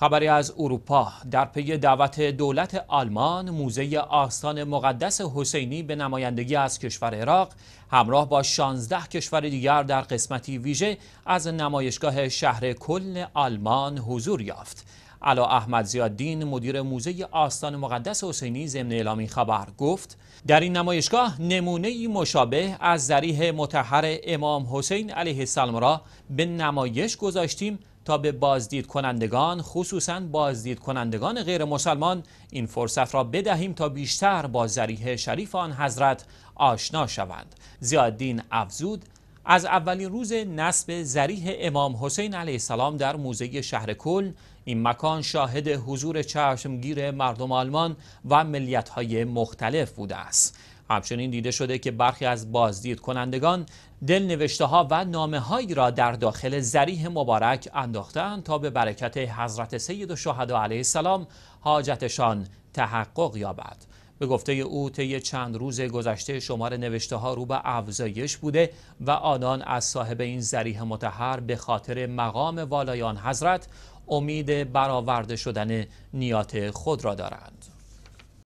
خبری از اروپا در پی دعوت دولت آلمان موزه آستان مقدس حسینی به نمایندگی از کشور عراق همراه با 16 کشور دیگر در قسمتی ویژه از نمایشگاه شهر کل آلمان حضور یافت علا احمد زیادین مدیر موزه آستان مقدس حسینی ضمن این خبر گفت در این نمایشگاه نمونه مشابه از ذریح متحر امام حسین علیه السلام را به نمایش گذاشتیم تا به بازدید کنندگان خصوصا بازدید کنندگان غیر مسلمان این فرصت را بدهیم تا بیشتر با ذریح شریف آن حضرت آشنا شوند زیادین افزود از اولین روز نصب زریح امام حسین علیه السلام در موزه شهر کل، این مکان شاهد حضور چشمگیر مردم آلمان و ملیتهای مختلف بوده است همچنین دیده شده که برخی از بازدید کنندگان دل ها و نامه هایی را در داخل زریح مبارک انداختن تا به برکت حضرت سید و شهده علیه السلام حاجتشان تحقق یابد. به گفته او طی چند روز گذشته شمار نوشته ها رو به افزایش بوده و آنان از صاحب این ذریح متحر به خاطر مقام والایان حضرت امید برآورده شدن نیات خود را دارند.